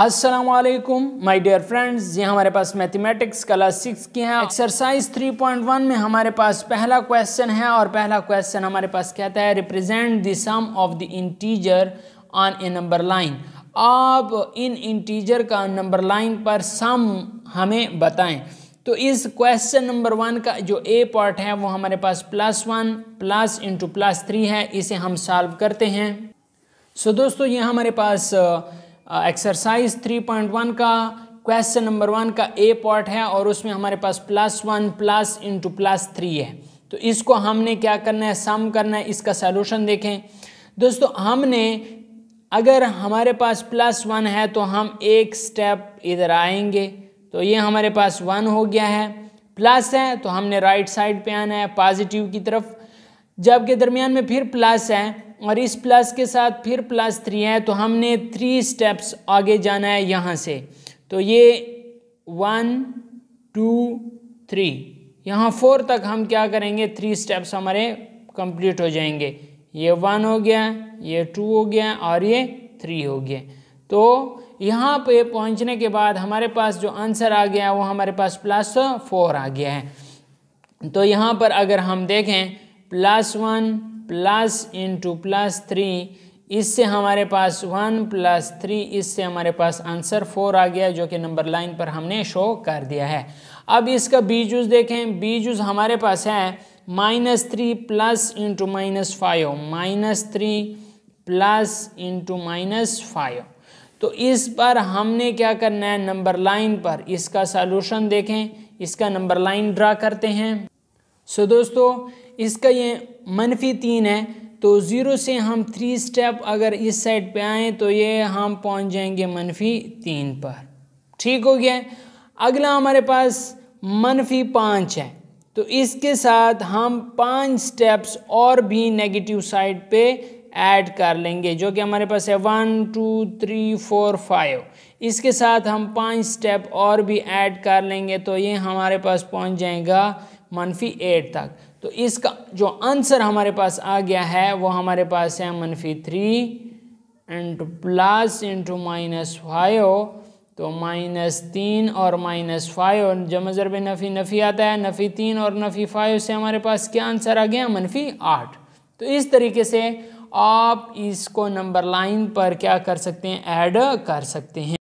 Aslam my dear friends ये हमारे पास mathematics class six की है एक्सरसाइज 3.1 में हमारे पास पहला क्वेश्चन है और पहला क्वेश्चन हमारे पास कहता है represent the sum of the integer on a number line आप इन इंटीजर का नंबर लाइन पर सम हमें बताएं तो इस क्वेश्चन नंबर वन का जो ए पार्ट है वो हमारे पास plus one plus into plus three है इसे हम सॉल्व करते हैं सो so, दोस्तों ये हमारे पास एक्सरसाइज पॉइंट 3.1 का क्वेश्चन नंबर वन का ए पार्ट है और उसमें हमारे पास plus one plus into plus three है तो इसको हमने क्या करना है सम करना है इसका सोलूशन देखें दोस्तों हमने अगर हमारे पास प्लस वन है तो हम एक स्टेप इधर आएंगे तो ये हमारे पास वन हो गया है प्लस है तो हमने राइट साइड पे आना है पॉजिटिव की तरफ जब के दरमियान में फिर प्लस है और इस प्लस के साथ फिर प्लस थ्री है तो हमने थ्री स्टेप्स आगे जाना है यहाँ से तो ये वन टू थ्री यहाँ फोर तक हम क्या करेंगे थ्री स्टेप्स हमारे कंप्लीट हो जाएंगे ये वन हो गया ये टू हो गया और ये थ्री हो गया तो यहाँ पे पहुँचने के बाद हमारे पास जो आंसर आ गया वो हमारे पास प्लस फोर आ गया है तो यहाँ पर अगर हम देखें plus one plus into plus three इससे हमारे पास वन प्लस थ्री इससे हमारे पास आंसर फोर आ गया जो कि नंबर लाइन पर हमने शो कर दिया है अब इसका बीजूज़ देखें बीजूज़ हमारे पास है minus three plus into minus five minus three plus into minus five तो इस पर हमने क्या करना है नंबर लाइन पर इसका सॉल्यूशन देखें इसका नंबर लाइन ड्रा करते हैं सो दोस्तों इसका ये मनफी तीन है तो ज़ीरो से हम थ्री स्टेप अगर इस साइड पे आएँ तो ये हम पहुंच जाएंगे मनफी तीन पर ठीक हो गया अगला हमारे पास मनफी पाँच है तो इसके साथ हम पांच स्टेप्स और भी नेगेटिव साइड पे ऐड कर लेंगे जो कि हमारे पास है one two three four five इसके साथ हम पांच स्टेप और भी ऐड कर लेंगे तो ये हमारे पास पहुंच जाएगा मनफी एट तक तो इसका जो आंसर हमारे पास आ गया है वो हमारे पास है मनफी three into plus into minus five तो माइनस तीन और माइनस फाइव और जमजर में नफ़ी नफ़ी आता है नफ़ी तीन और नफ़ी फाइव से हमारे पास क्या आंसर आ गया मनफी आठ तो इस तरीके से आप इसको नंबर लाइन पर क्या कर सकते हैं ऐड कर सकते हैं